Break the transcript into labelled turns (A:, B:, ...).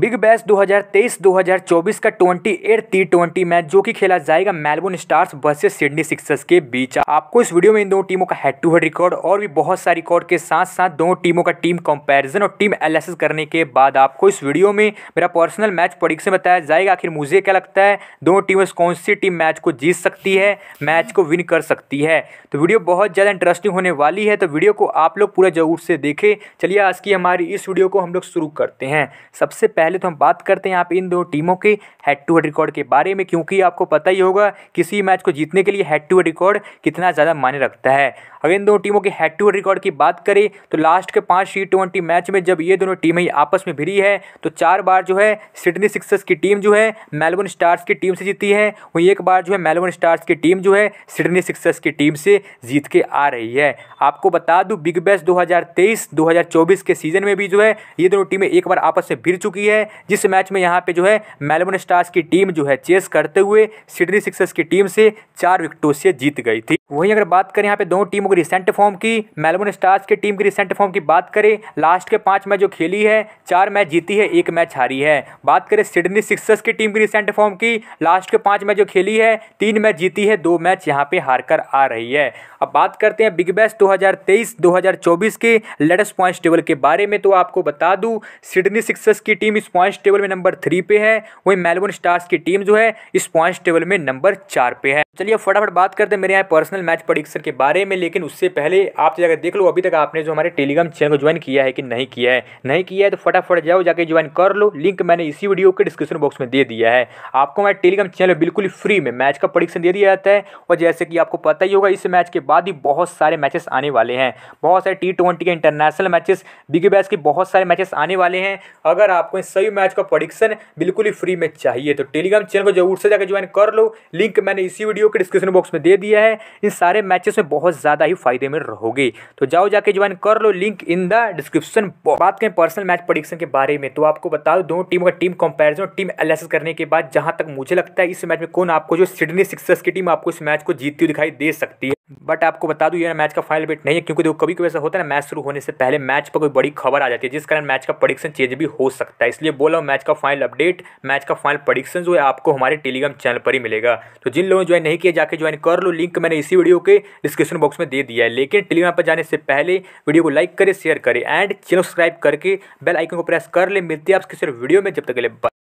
A: big Bash 2023-2024 का twenty eight T twenty match जो कि खेला जाएगा Melbourne Stars versus Sydney Sixers के बीच आपको इस वीडियो में इन दोनों टीमों का हेड टू हेड रिकॉर्ड और भी बहुत सारे रिकॉर्ड के साथ साथ दोनों टीमों का टीम कंपैरिजन और टीम एनालिसिस करने के बाद आपको इस वीडियो में मेरा पर्सनल मैच पड़ी बताया जाएगा आखिर मुझे क्या लगता है दोनों टीमों से कौन सी टीम मैच को जीत सकती है मैच को विन कर सकती है तो वीडियो बहुत ज़्यादा इंटरेस्टिंग होने वाली है तो वीडियो को आप लोग पूरा जरूर से देखें चलिए आज की हमारी इस वीडियो को हम लोग शुरू करते हैं सबसे पहले पहले तो हम बात करते हैं आप इन दो टीमों के हेड टू हेड रिकॉर्ड के बारे में क्योंकि आपको पता ही होगा किसी मैच को जीतने के लिए हेड टू हेड रिकॉर्ड कितना ज़्यादा मान्य रखता है अगर इन दोनों टीमों के हेड टू हेड रिकॉर्ड की बात करें तो लास्ट के पाँच टी ट्वेंटी मैच में जब ये दोनों टीमें आपस में भिड़ी है तो चार बार जो है सिडनी सिक्सर्स की टीम जो है मेलबर्न स्टार्स की टीम से जीती है वहीं एक बार जो है मेलबर्न स्टार्स की टीम जो है सिडनी सिक्सर्स की टीम से जीत के आ रही है आपको बता दूँ बिग बैस दो हज़ार के सीजन में भी जो है ये दोनों टीमें एक बार आपस में भिड़ चुकी है है जिस मैच में यहाँ पे जो है मेलबोर्न स्टार्स की टीम जो है चेस करते हुए सिडनी सिक्सर्स की टीम से चार विकेटों से जीत गई थी वहीं अगर बात करें यहाँ पे दोनों टीमों की रिसेंट फॉर्म की मेलबोर्न स्टार्स की टीम की रिसेंट फॉर्म की बात करें लास्ट के पांच मैच जो खेली है चार मैच जीती है एक मैच हारी है बात करें सिडनी सिक्सर्स की टीम की रिसेंट फॉर्म की लास्ट के पांच मैच जो खेली है तीन मैच जीती है दो मैच यहाँ पे हार कर आ रही है अब बात करते हैं बिग बैस दो हज़ार के लेटेस्ट पॉइंट्स टेबल के बारे में तो आपको बता दूँ सिडनी सिक्सर्स की टीम इस पॉइंट्स टेबल में नंबर थ्री पे है वहीं मेलबोर्न स्टार्स की टीम जो है इस पॉइंट्स टेबल में नंबर चार पे है चलिए फटाफट बात करते हैं मेरे यहाँ पर्सनल मैच प्रोडिक्शन के बारे में लेकिन उससे पहले आप जाकर देख लो अभी तक आपने जो हमारे टेलीग्राम चैनल को ज्वाइन किया है कि नहीं किया है नहीं किया है तो फटाफट जाओ जाके ज्वाइन कर लो लिंक मैंने इसी वीडियो के डिस्क्रिप्शन बॉक्स में दे दिया है आपको हमारे टेलीग्राम चैनल बिल्कुल फ्री में मैच का प्रोडिक्शन दे दिया जाता है और जैसे कि आपको पता ही होगा इस मैच के बाद ही बहुत सारे मैचेस आने वाले हैं बहुत सारे टी ट्वेंटी के इंटरनेशनल मैचेस बिग बैस के बहुत सारे मैचेस आने वाले हैं अगर आपको सही सभी मैच का प्रोडिक्शन बिल्कुल ही फ्री में चाहिए तो टेलीग्राम चैनल को जरूर से जाकर ज्वाइन कर लो लिंक मैंने इसी वीडियो वीडियो के डिस्क्रिप्शन बॉक्स में दे दिया है इन सारे मैचेस में बहुत ज़्यादा ही फायदे में रहोगे तो जाओ जाके ज्वाइन कर लो लिंक इन द डिस्क्रिप्शन बात करें पर्सनल मैच प्रोडिक्शन के बारे में तो आपको बता दो दोनों टीमों का टीम कंपेरिजन टीम एनालिसिस करने के बाद जहाँ तक मुझे लगता है इस मैच में कौन आपको जो सिडनी सिक्सर्स की टीम आपको इस मैच को जीतती हुई दिखाई दे सकती है बट आपको बता दूँ ये मैच का फाइनल बेट नहीं है क्योंकि देखो कभी कभी ऐसा होता है ना मैच शुरू होने से पहले मैच पर कोई बड़ी खबर आ जाती है जिस कारण मैच का प्रडिक्शन चेंज भी हो सकता है इसलिए बोला हूँ मैच का फाइनल अपडेट मैच का फाइनल प्रडिक्शन जो है आपको हमारे टेलीग्राम चैनल पर ही मिलेगा तो जिन लोगों ने ज्वाइन नहीं किया जाकर ज्वाइन कर लो लिंक मैंने इसी वीडियो के डिस्क्रिप्शन बॉक्स में दे दिया है लेकिन टेलीग्राम पर जाने से पहले वीडियो को लाइक करें शेयर करें एंड चैनल सब्सक्राइब करके बेल आइकन को प्रेस कर ले मिलती है आप किसी वीडियो में जब तक के लिए